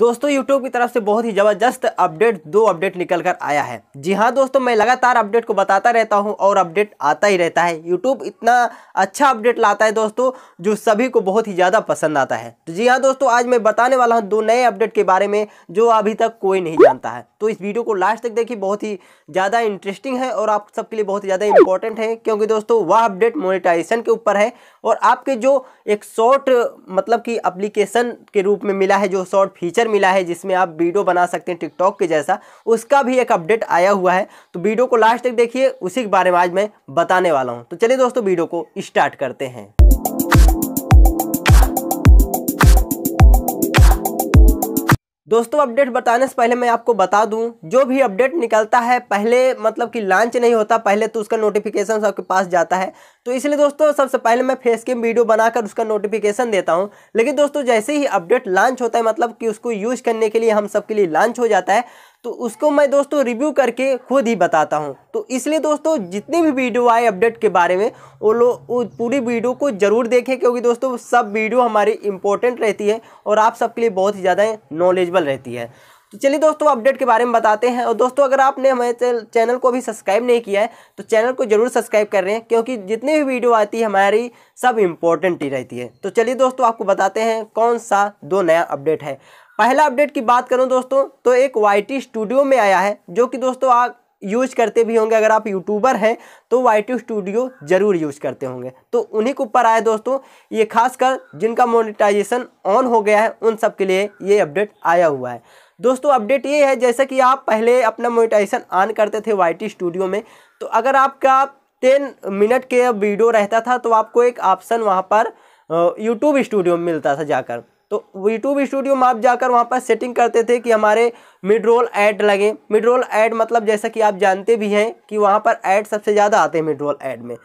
दोस्तों YouTube की तरफ से बहुत ही ज़बरदस्त अपडेट दो अपडेट निकल कर आया है जी हाँ दोस्तों मैं लगातार अपडेट को बताता रहता हूँ और अपडेट आता ही रहता है YouTube इतना अच्छा अपडेट लाता है दोस्तों जो सभी को बहुत ही ज़्यादा पसंद आता है तो जी हाँ दोस्तों आज मैं बताने वाला हूँ दो नए अपडेट के बारे में जो अभी तक कोई नहीं जानता है तो इस वीडियो को लास्ट तक देखिए बहुत ही ज़्यादा इंटरेस्टिंग है और आप सबके लिए बहुत ज़्यादा इंपॉर्टेंट है क्योंकि दोस्तों वह अपडेट मोनिटाइजेशन के ऊपर है और आपके जो एक शॉर्ट मतलब कि अप्लीकेशन के रूप में मिला है जो शॉर्ट फीचर फीचर मिला है जिसमें आप वीडियो बना सकते हैं टिकटॉक के जैसा उसका भी एक अपडेट आया हुआ है तो वीडियो को लास्ट तक देखिए उसी के बारे में आज मैं बताने वाला हूँ तो चलिए दोस्तों वीडियो को स्टार्ट करते हैं दोस्तों अपडेट बताने से पहले मैं आपको बता दूं जो भी अपडेट निकलता है पहले मतलब कि लॉन्च नहीं होता पहले तो उसका नोटिफिकेशन आपके पास जाता है तो इसलिए दोस्तों सबसे पहले मैं फेस के वीडियो बनाकर उसका नोटिफिकेशन देता हूँ लेकिन दोस्तों जैसे ही अपडेट लॉन्च होता है मतलब कि उसको यूज़ करने के लिए हम सबके लिए लॉन्च हो जाता है तो उसको मैं दोस्तों रिव्यू करके खुद ही बताता हूँ तो इसलिए दोस्तों जितनी भी वीडियो आए अपडेट के बारे में वो लोग पूरी वीडियो को ज़रूर देखें क्योंकि दोस्तों सब वीडियो हमारी इंपॉर्टेंट रहती है और आप सबके लिए बहुत ही ज़्यादा नॉलेजबल रहती है तो चलिए दोस्तों अपडेट के बारे में बताते हैं और दोस्तों अगर आपने हमारे चैनल को अभी सब्सक्राइब नहीं किया है तो चैनल को जरूर सब्सक्राइब कर रहे हैं क्योंकि जितनी भी वीडियो आती है हमारी सब इम्पोर्टेंट ही रहती है तो चलिए दोस्तों आपको बताते हैं कौन सा दो नया अपडेट है पहला अपडेट की बात करूँ दोस्तों तो एक वाई स्टूडियो में आया है जो कि दोस्तों आप यूज करते भी होंगे अगर आप यूट्यूबर हैं तो वाई स्टूडियो ज़रूर यूज करते होंगे तो उन्हीं के ऊपर आए दोस्तों ये खासकर जिनका मोनेटाइजेशन ऑन हो गया है उन सब के लिए ये अपडेट आया हुआ है दोस्तों अपडेट ये है जैसा कि आप पहले अपना मोनिटाइजेशन ऑन करते थे वाई स्टूडियो में तो अगर आपका टेन मिनट के वीडियो रहता था तो आपको एक ऑप्शन वहाँ पर यूट्यूब स्टूडियो में मिलता था जाकर तो यूट्यूब स्टूडियो में आप जाकर वहाँ पर सेटिंग करते थे कि हमारे मिड रोल ऐड लगे मिड रोल ऐड मतलब जैसा कि आप जानते भी हैं कि वहाँ पर ऐड सबसे ज़्यादा आते हैं मिड रोल ऐड में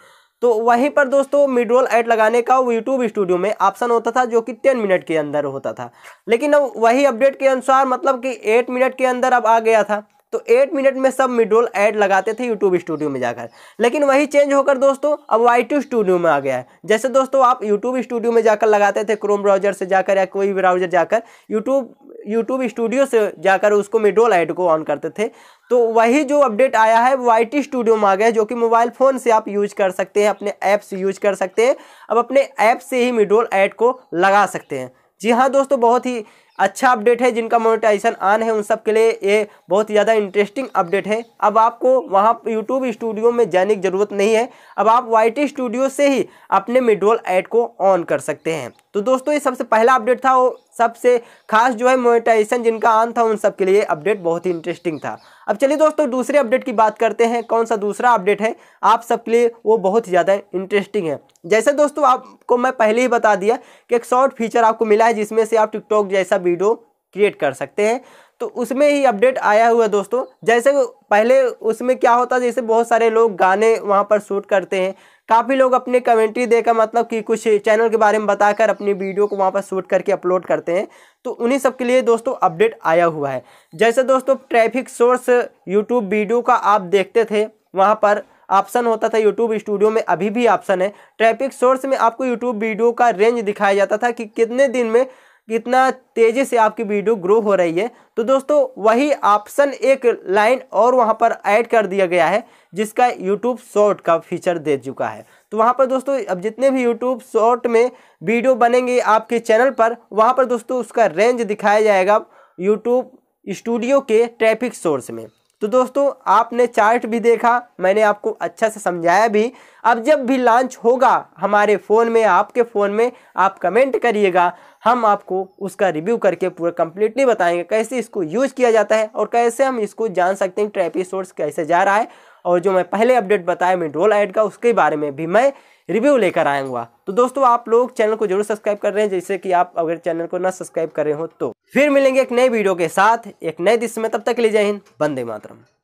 तो वहीं पर दोस्तों मिड रोल ऐड लगाने का यूट्यूब स्टूडियो में ऑप्शन होता था जो कि टेन मिनट के अंदर होता था लेकिन अब वही अपडेट के अनुसार मतलब कि एट मिनट के अंदर अब आ गया था तो एट मिनट में सब मिड रोल ऐड लगाते थे यूट्यूब स्टूडियो में जाकर लेकिन वही चेंज होकर दोस्तों अब वाई स्टूडियो में आ गया है जैसे दोस्तों आप यूट्यूब स्टूडियो में जाकर लगाते थे क्रोम ब्राउजर से जाकर या कोई भी ब्राउजर जाकर यूट्यूब यूट्यूब स्टूडियो से जाकर उसको मिडोल ऐड को ऑन करते थे तो वही जो अपडेट आया है वो टी स्टूडियो में आ गया जो कि मोबाइल फ़ोन से आप यूज कर सकते हैं अपने ऐप से यूज कर सकते हैं अब अपने ऐप से ही मिडोल ऐड को लगा सकते हैं जी हाँ दोस्तों बहुत ही अच्छा अपडेट है जिनका मोनेटाइजेशन ऑन है उन सब के लिए ये बहुत ज़्यादा इंटरेस्टिंग अपडेट है अब आपको वहाँ यूट्यूब स्टूडियो में जाने की ज़रूरत नहीं है अब आप वाई स्टूडियो से ही अपने मिडोल ऐड को ऑन कर सकते हैं तो दोस्तों ये सबसे पहला अपडेट था वो सबसे खास जो है मोनेटाइजेशन जिनका ऑन था उन सब के लिए अपडेट बहुत ही इंटरेस्टिंग था अब चलिए दोस्तों दूसरे अपडेट की बात करते हैं कौन सा दूसरा अपडेट है आप सबके लिए वो बहुत ही ज़्यादा इंटरेस्टिंग है जैसे दोस्तों आपको मैं पहले ही बता दिया कि एक शॉर्ट फीचर आपको मिला है जिसमें से आप टिकटॉक जैसा वीडियो क्रिएट कर सकते हैं तो उसमें ही अपडेट आया हुआ दोस्तों जैसे पहले उसमें क्या होता जैसे बहुत सारे लोग गाने वहाँ पर शूट करते हैं काफ़ी लोग अपने कमेंट्री देकर मतलब कि कुछ चैनल के बारे में बताकर अपनी वीडियो को वहाँ पर शूट करके अपलोड करते हैं तो उन्हीं सब के लिए दोस्तों अपडेट आया हुआ है जैसे दोस्तों ट्रैफिक सोर्स यूट्यूब वीडियो का आप देखते थे वहाँ पर ऑप्शन होता था यूट्यूब स्टूडियो में अभी भी ऑप्शन है ट्रैफिक सोर्स में आपको यूट्यूब वीडियो का रेंज दिखाया जाता था कि कितने दिन में कितना तेज़ी से आपकी वीडियो ग्रो हो रही है तो दोस्तों वही ऑप्शन एक लाइन और वहाँ पर ऐड कर दिया गया है जिसका यूट्यूब शॉर्ट का फीचर दे चुका है तो वहाँ पर दोस्तों अब जितने भी यूट्यूब शॉर्ट में वीडियो बनेंगे आपके चैनल पर वहाँ पर दोस्तों उसका रेंज दिखाया जाएगा यूट्यूब स्टूडियो के ट्रैफिक सोर्स में तो दोस्तों आपने चार्ट भी देखा मैंने आपको अच्छा से समझाया भी अब जब भी लॉन्च होगा हमारे फ़ोन में आपके फ़ोन में आप कमेंट करिएगा हम आपको उसका रिव्यू करके पूरा कम्प्लीटली बताएंगे कैसे इसको यूज किया जाता है और कैसे हम इसको जान सकते हैं ट्रैफिक सोर्स कैसे जा रहा है और जो मैं पहले अपडेट बताया मैं ड्रोल ऐड का उसके बारे में भी मैं रिव्यू लेकर आऊँगा तो दोस्तों आप लोग चैनल को जरूर सब्सक्राइब कर रहे हैं जैसे कि आप अगर चैनल को ना सब्सक्राइब कर रहे हो तो फिर मिलेंगे एक नए वीडियो के साथ एक नए दिश में तब तक के लिए जय हिंद बंदे मातरम